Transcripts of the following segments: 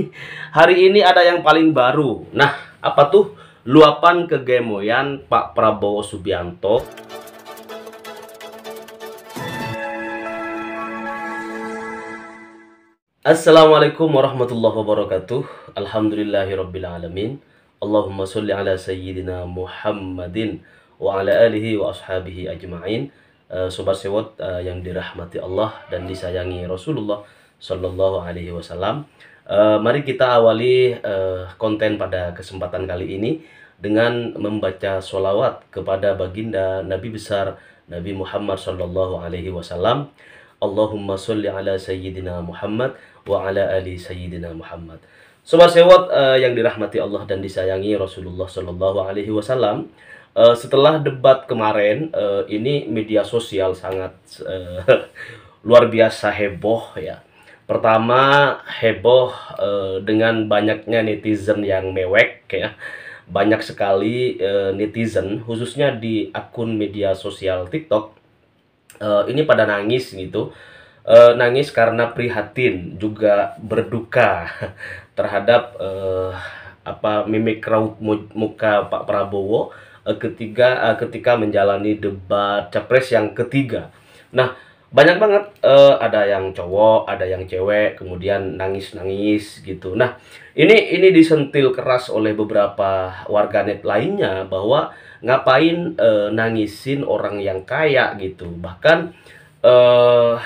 hari ini ada yang paling baru. Nah, apa tuh? Luapan kegemoyan Pak Prabowo Subianto. Assalamualaikum warahmatullahi wabarakatuh. Alhamdulillahirrabbilalamin. Allahumma salli ala sayyidina Muhammadin wa ala alihi wa ashabihi ajma'in. Uh, Sobat Sewot uh, yang dirahmati Allah dan disayangi Rasulullah Sallallahu Alaihi Wasallam. Uh, mari kita awali uh, konten pada kesempatan kali ini dengan membaca sholawat kepada baginda Nabi besar Nabi Muhammad Shallallahu Alaihi Wasallam. Allahumma sholli ala sayyidina Muhammad wa ala ali sayyidina Muhammad. Sobat Sewat uh, eh, yang dirahmati Allah dan disayangi Rasulullah Shallallahu Alaihi Wasallam. Uh, setelah debat kemarin, uh, ini media sosial sangat uh, luar biasa heboh ya Pertama heboh e, dengan banyaknya netizen yang mewek ya. Banyak sekali e, netizen khususnya di akun media sosial TikTok e, ini pada nangis gitu. E, nangis karena prihatin juga berduka terhadap e, apa mimik raut muka Pak Prabowo e, ketika e, ketika menjalani debat capres yang ketiga. Nah, banyak banget uh, ada yang cowok ada yang cewek kemudian nangis nangis gitu nah ini ini disentil keras oleh beberapa warganet lainnya bahwa ngapain uh, nangisin orang yang kaya gitu bahkan uh,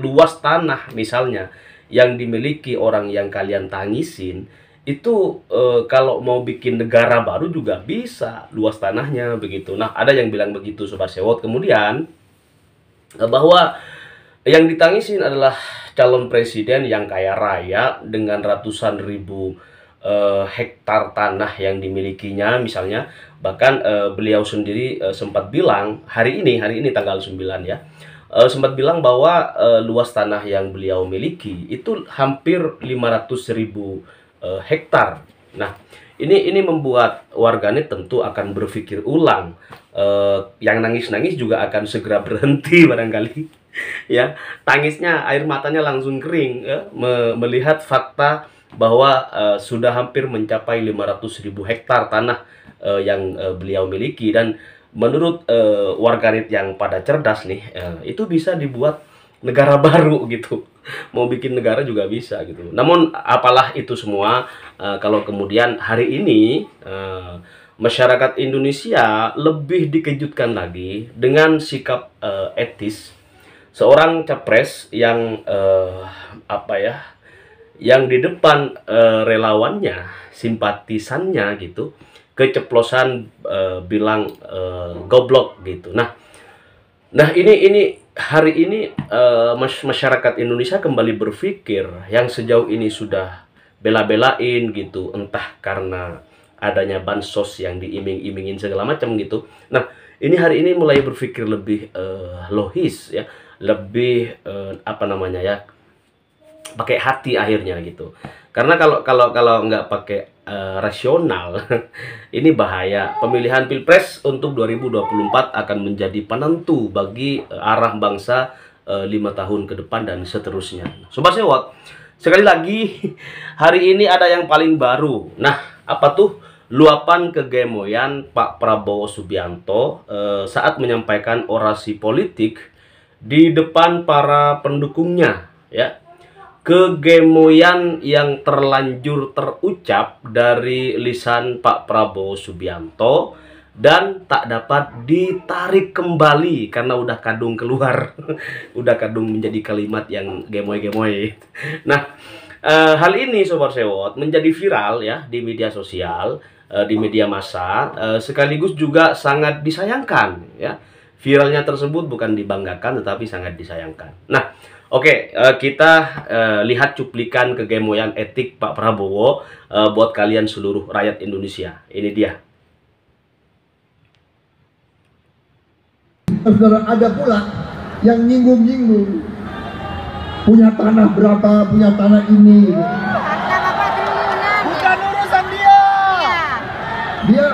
luas tanah misalnya yang dimiliki orang yang kalian tangisin itu e, kalau mau bikin negara baru juga bisa luas tanahnya begitu. Nah, ada yang bilang begitu Sobat Sewot. Kemudian Eh, bahwa yang ditangisin adalah calon presiden yang kaya raya dengan ratusan ribu uh, hektar tanah yang dimilikinya misalnya bahkan uh, beliau sendiri uh, sempat bilang hari ini hari ini tanggal 9 ya uh, sempat bilang bahwa uh, luas tanah yang beliau miliki itu hampir ratus ribu uh, hektar Nah, ini ini membuat warganet tentu akan berpikir ulang. Eh, yang nangis-nangis juga akan segera berhenti barangkali. ya, tangisnya air matanya langsung kering ya, me melihat fakta bahwa eh, sudah hampir mencapai 500 ribu hektar tanah eh, yang beliau miliki dan menurut uh, warganet yang pada cerdas nih uh, itu bisa dibuat negara baru gitu mau bikin negara juga bisa gitu. Namun apalah itu semua uh, kalau kemudian hari ini uh, masyarakat Indonesia lebih dikejutkan lagi dengan sikap uh, etis seorang capres yang uh, apa ya yang di depan uh, relawannya, simpatisannya gitu keceplosan uh, bilang uh, goblok gitu. Nah, nah ini ini hari ini uh, masyarakat Indonesia kembali berpikir yang sejauh ini sudah bela-belain gitu, entah karena adanya bansos yang diiming-imingin segala macam gitu. Nah, ini hari ini mulai berpikir lebih uh, logis ya, lebih uh, apa namanya ya, pakai hati akhirnya gitu. Karena kalau kalau kalau nggak pakai uh, rasional, ini bahaya. Pemilihan Pilpres untuk 2024 akan menjadi penentu bagi eh, arah bangsa eh, lima 5 tahun ke depan dan seterusnya. Sobat Sewot, sekali lagi hari ini ada yang paling baru. Nah, apa tuh? luapan kegemoyan Pak Prabowo Subianto uh, saat menyampaikan orasi politik di depan para pendukungnya ya kegemoyan yang terlanjur terucap dari lisan Pak Prabowo Subianto dan tak dapat ditarik kembali karena udah kadung keluar udah kadung menjadi kalimat yang gemoy-gemoy nah e, hal ini Sobat Sewot menjadi viral ya di media sosial e, di media massa e, sekaligus juga sangat disayangkan ya viralnya tersebut bukan dibanggakan tetapi sangat disayangkan nah Oke, uh, kita uh, lihat cuplikan kegemoyan etik Pak Prabowo uh, buat kalian seluruh rakyat Indonesia. Ini dia. Saudara ada pula yang nyinggung-nyinggung punya tanah berapa, punya tanah ini. Bukan urusan dia. Iya. Dia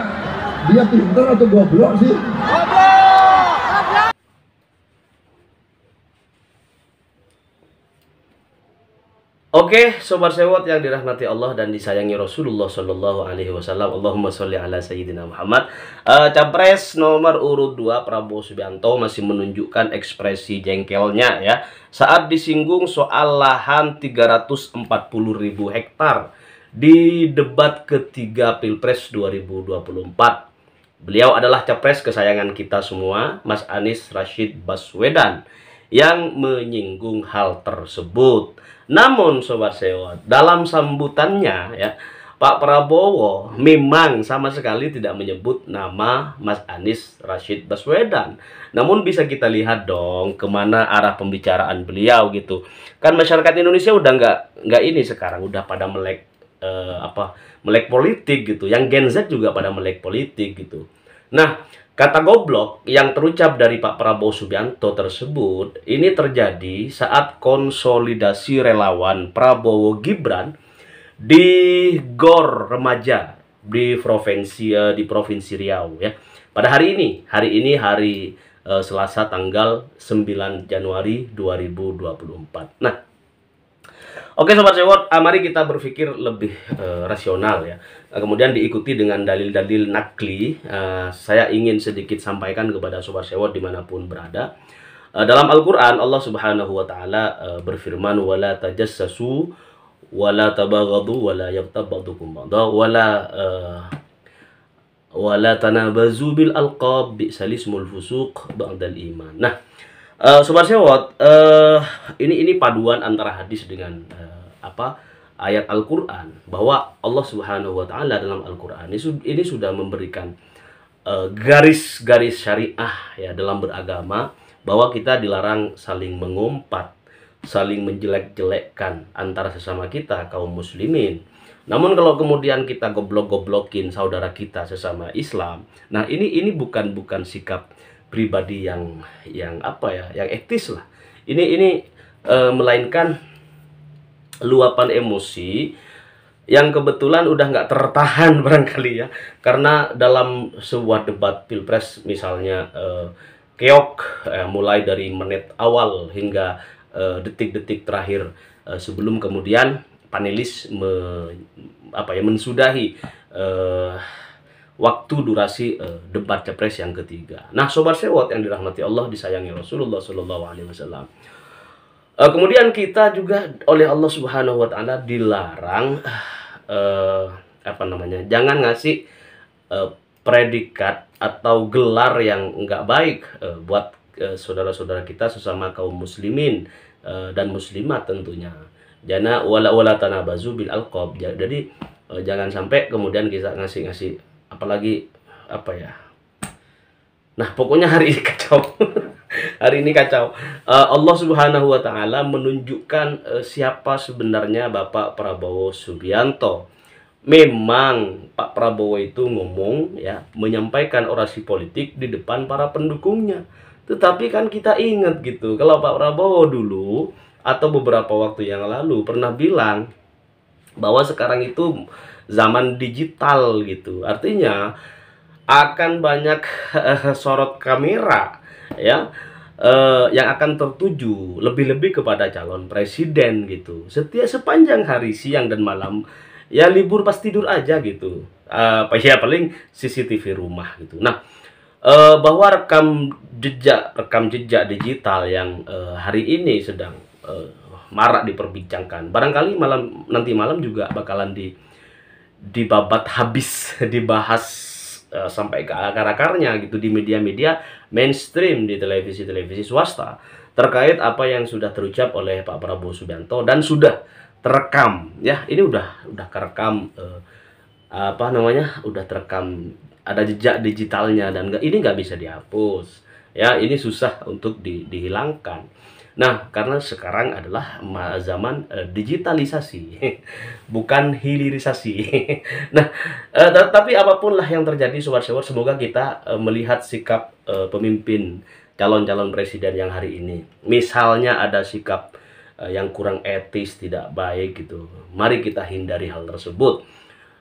dia pintar atau goblok sih? Oke, okay, sobat sewot yang dirahmati Allah dan disayangi Rasulullah Shallallahu Alaihi Wasallam. Allahumma sholli ala sayyidina Muhammad. Uh, capres nomor urut 2 Prabowo Subianto masih menunjukkan ekspresi jengkelnya ya saat disinggung soal lahan 340 ribu hektar di debat ketiga Pilpres 2024. Beliau adalah capres kesayangan kita semua, Mas Anies Rashid Baswedan yang menyinggung hal tersebut. Namun sobat sewa dalam sambutannya ya Pak Prabowo memang sama sekali tidak menyebut nama Mas Anies Rashid Baswedan. Namun bisa kita lihat dong kemana arah pembicaraan beliau gitu. Kan masyarakat Indonesia udah nggak nggak ini sekarang udah pada melek eh, apa melek politik gitu. Yang Gen Z juga pada melek politik gitu. Nah Kata goblok yang terucap dari Pak Prabowo Subianto tersebut ini terjadi saat konsolidasi relawan Prabowo Gibran di GOR remaja di provinsi eh, di provinsi Riau ya. Pada hari ini, hari ini hari eh, Selasa tanggal 9 Januari 2024. Nah, Oke sobat sewot, ah, mari kita berpikir lebih uh, rasional ya. Eh, kemudian diikuti dengan dalil-dalil nakli. Uh, saya ingin sedikit sampaikan kepada sobat sewot dimanapun berada. Uh, dalam Al-Quran Allah Subhanahu Wa Taala uh, berfirman, "Wala tajassasu, wala tabaghadu, wala yaqtab ba'da, wala uh, wala tanabazu bil alqab, bi'salismul fusuq ba'dal iman." Nah, Uh, Sobat Sewot, uh, ini ini paduan antara hadis dengan uh, apa ayat Al-Qur'an bahwa Allah Subhanahu wa taala dalam Al-Qur'an ini, ini sudah memberikan garis-garis uh, syariah ya dalam beragama bahwa kita dilarang saling mengumpat, saling menjelek-jelekkan antara sesama kita kaum muslimin. Namun kalau kemudian kita goblok-goblokin saudara kita sesama Islam, nah ini ini bukan bukan sikap pribadi yang yang apa ya yang etis lah ini ini e, melainkan luapan emosi yang kebetulan udah nggak tertahan barangkali ya karena dalam sebuah debat pilpres misalnya e, keok e, mulai dari menit awal hingga detik-detik terakhir sebelum kemudian panelis me, apa ya mensudahi uh, waktu durasi uh, debat capres yang ketiga. Nah, sobat sewot yang dirahmati Allah disayangi Rasulullah Shallallahu Alaihi Wasallam. Eh, kemudian kita juga oleh Allah Subhanahu Wa Taala dilarang uh, apa namanya, jangan ngasih uh, predikat atau gelar yang nggak baik uh, buat saudara-saudara uh, kita sesama kaum muslimin uh, dan muslimat tentunya. Jana wala wala tanabazu bil alqab. Jadi jangan sampai kemudian kita ngasih-ngasih apalagi apa ya nah pokoknya hari ini kacau hari ini kacau uh, Allah Subhanahu Wa Taala menunjukkan uh, siapa sebenarnya Bapak Prabowo Subianto memang Pak Prabowo itu ngomong ya menyampaikan orasi politik di depan para pendukungnya tetapi kan kita ingat gitu kalau Pak Prabowo dulu atau beberapa waktu yang lalu pernah bilang bahwa sekarang itu zaman digital gitu. Artinya akan banyak uh, sorot kamera ya uh, yang akan tertuju lebih-lebih kepada calon presiden gitu. Setiap sepanjang hari siang dan malam ya libur pas tidur aja gitu. Eh, apa uh, ya paling CCTV rumah gitu. Nah, uh, bahwa rekam jejak rekam jejak digital yang uh, hari ini sedang uh, marak diperbincangkan. Barangkali malam nanti malam juga bakalan di dibabat habis, dibahas uh, sampai ke akar-akarnya gitu di media-media mainstream di televisi-televisi swasta terkait apa yang sudah terucap oleh Pak Prabowo Subianto dan sudah terekam ya ini udah udah kerekam uh, apa namanya udah terekam ada jejak digitalnya dan gak, ini nggak bisa dihapus ya ini susah untuk di, dihilangkan Nah, karena sekarang adalah zaman eh, digitalisasi, bukan hilirisasi. nah, uh, tapi apapun lah yang terjadi, sobat-sobat, semoga kita eh, melihat sikap pemimpin calon-calon presiden yang hari ini. Misalnya ada sikap yang kurang etis, tidak baik gitu. Mari kita hindari hal tersebut.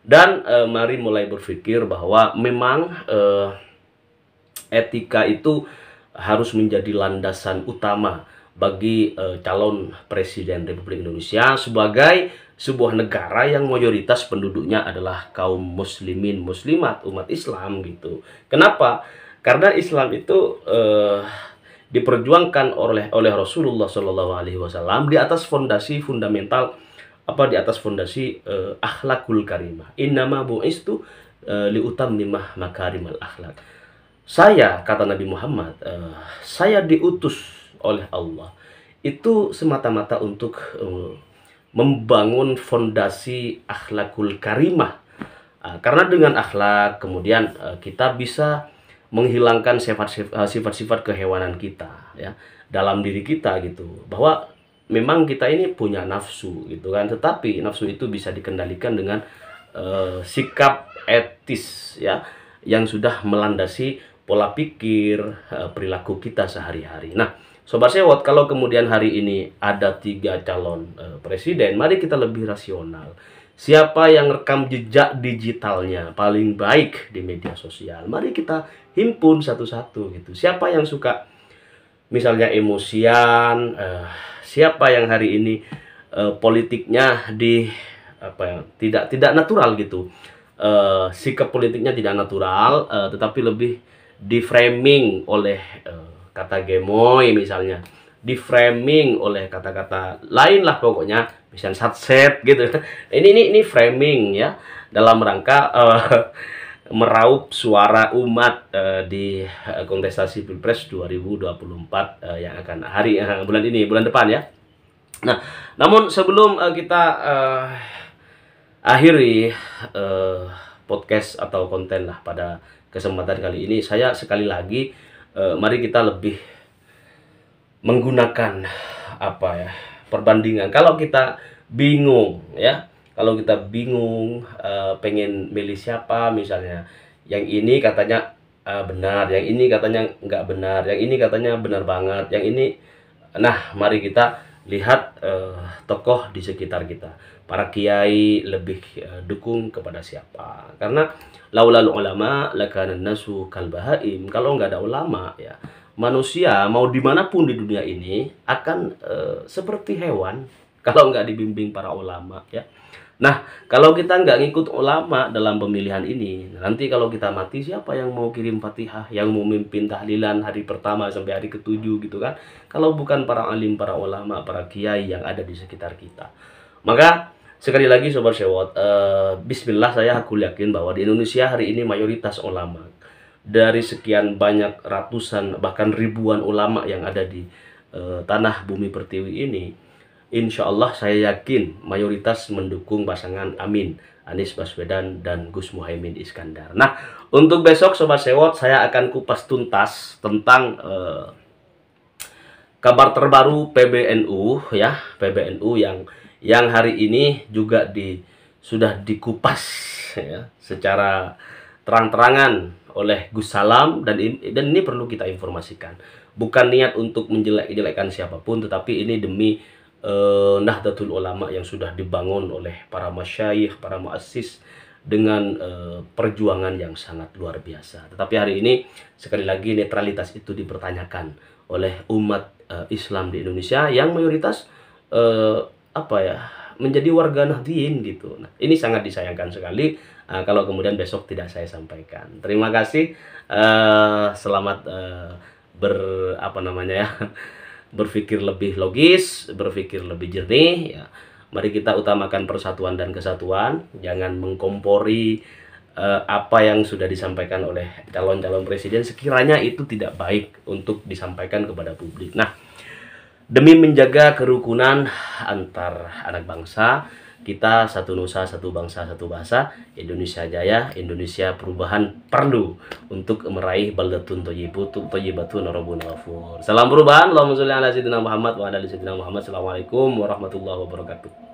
Dan uh, mari mulai berpikir bahwa memang uh, etika itu harus menjadi landasan utama bagi uh, calon presiden Republik Indonesia sebagai sebuah negara yang mayoritas penduduknya adalah kaum muslimin muslimat umat Islam gitu. Kenapa? Karena Islam itu uh, diperjuangkan oleh oleh Rasulullah Shallallahu Alaihi Wasallam di atas fondasi fundamental apa di atas fondasi uh, akhlakul karimah. Innama bu'istu uh, nimah makarimal akhlak. Saya kata Nabi Muhammad, uh, saya diutus oleh Allah itu semata-mata untuk um, membangun fondasi akhlakul karimah ah, karena dengan akhlak kemudian eh, kita bisa menghilangkan eh, sifat-sifat kehewanan kita ya dalam diri kita gitu bahwa memang kita ini punya nafsu gitu kan tetapi nafsu itu bisa dikendalikan dengan uh, sikap etis ya yang sudah melandasi pola pikir, eh, perilaku kita sehari-hari. Nah, Sobat Sewot, kalau kemudian hari ini ada tiga calon eh, presiden, mari kita lebih rasional. Siapa yang rekam jejak digitalnya paling baik di media sosial? Mari kita himpun satu-satu gitu. Siapa yang suka misalnya emosian, eh, siapa yang hari ini eh, politiknya di apa ya, tidak tidak natural gitu. Eh, sikap politiknya tidak natural tetapi lebih diframing oleh uh, kata gemoy misalnya diframing oleh kata-kata lain lah pokoknya misalnya satset gitu ini ini ini framing ya dalam rangka uh, meraup suara umat uh, di kontestasi pilpres 2024 uh, yang akan hari uh, bulan ini bulan depan ya nah namun sebelum uh, kita uh, akhiri uh, podcast atau konten lah pada kesempatan kali ini saya sekali lagi eh, mari kita lebih menggunakan apa ya perbandingan kalau kita bingung ya kalau kita bingung uh, pengen milih siapa misalnya yang ini katanya uh, benar yang ini katanya nggak benar yang ini katanya benar banget yang ini nah mari kita lihat eh, tokoh di sekitar kita. Para kiai lebih eh, dukung kepada siapa? Karena laulal ulama lakanan nasu kalbahaim. Kalau nggak ada ulama ya manusia mau dimanapun di dunia ini akan eh, seperti hewan kalau nggak dibimbing para ulama ya. Nah, kalau kita nggak ngikut ulama dalam pemilihan ini, nanti kalau kita mati siapa yang mau kirim Fatihah, yang mau mimpin tahlilan hari pertama sampai hari ketujuh gitu kan? Kalau bukan para alim, para ulama, para kiai yang ada di sekitar kita. Maka sekali lagi sobat Sewot, eh, bismillah saya aku yakin bahwa di Indonesia hari ini mayoritas ulama. Dari sekian banyak ratusan bahkan ribuan ulama yang ada di uh, tanah bumi pertiwi ini, Insya Allah saya yakin mayoritas mendukung pasangan Amin Anies Baswedan dan Gus Muhaymin Iskandar. Nah, untuk besok Sobat Sewot saya akan kupas tuntas tentang eh, kabar terbaru PBNU ya, PBNU yang yang hari ini juga di sudah dikupas ya secara terang-terangan oleh Gus Salam dan ini, dan ini perlu kita informasikan. Bukan niat untuk menjelek-jelekan siapapun tetapi ini demi uh, Nahdlatul Ulama yang sudah dibangun oleh para masyayikh, para muassis dengan uh, perjuangan yang sangat luar biasa. Tetapi hari ini sekali lagi netralitas itu dipertanyakan oleh umat uh, Islam di Indonesia yang mayoritas uh, apa ya menjadi warga Nahdien gitu. Nah, ini sangat disayangkan sekali uh, kalau kemudian besok tidak saya sampaikan. Terima kasih. Uh, selamat uh, ber apa namanya ya. berpikir lebih logis, berpikir lebih jernih. Ya. Mari kita utamakan persatuan dan kesatuan, jangan mengkompori eh, apa yang sudah disampaikan oleh calon-calon presiden sekiranya itu tidak baik untuk disampaikan kepada publik. Nah, demi menjaga kerukunan antar anak bangsa, kita satu nusa, satu bangsa, satu bahasa, Indonesia jaya, Indonesia perubahan perlu untuk meraih baldatun thayyibatu thayyibatun rabbun ghafur. Salam perubahan, Allahumma sholli ala sayyidina Muhammad wa ala ali Muhammad. Assalamualaikum warahmatullahi wabarakatuh.